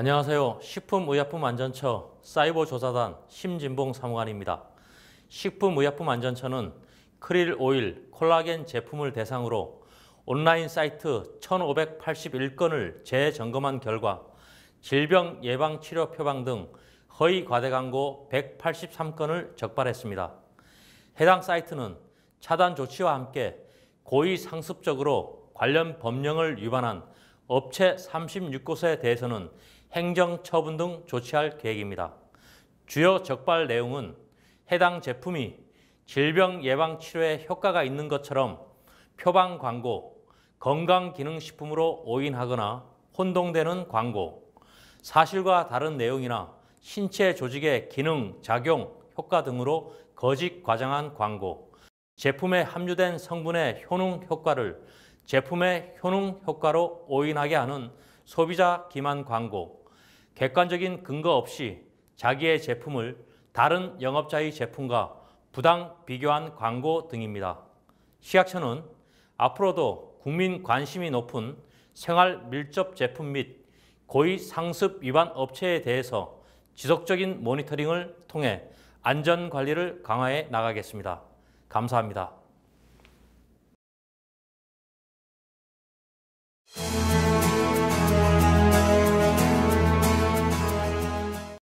안녕하세요. 식품의약품안전처 사이버조사단 심진봉 사무관입니다. 식품의약품안전처는 크릴 오일, 콜라겐 제품을 대상으로 온라인 사이트 1,581건을 재점검한 결과 질병 예방 치료 표방 등 허위 과대 광고 183건을 적발했습니다. 해당 사이트는 차단 조치와 함께 고의 상습적으로 관련 법령을 위반한 업체 36곳에 대해서는 행정 처분 등 조치할 계획입니다. 주요 적발 내용은 해당 제품이 질병 예방 치료에 효과가 있는 것처럼 표방 광고, 건강기능식품으로 오인하거나 혼동되는 광고, 사실과 다른 내용이나 신체 조직의 기능, 작용, 효과 등으로 거짓 과장한 광고, 제품에 함유된 성분의 효능 효과를 제품의 효능 효과로 오인하게 하는 소비자 기만 광고, 객관적인 근거 없이 자기의 제품을 다른 영업자의 제품과 부당 비교한 광고 등입니다. 시약처는 앞으로도 국민 관심이 높은 생활 밀접 제품 및 고의 상습 위반 업체에 대해서 지속적인 모니터링을 통해 안전 관리를 강화해 나가겠습니다. 감사합니다.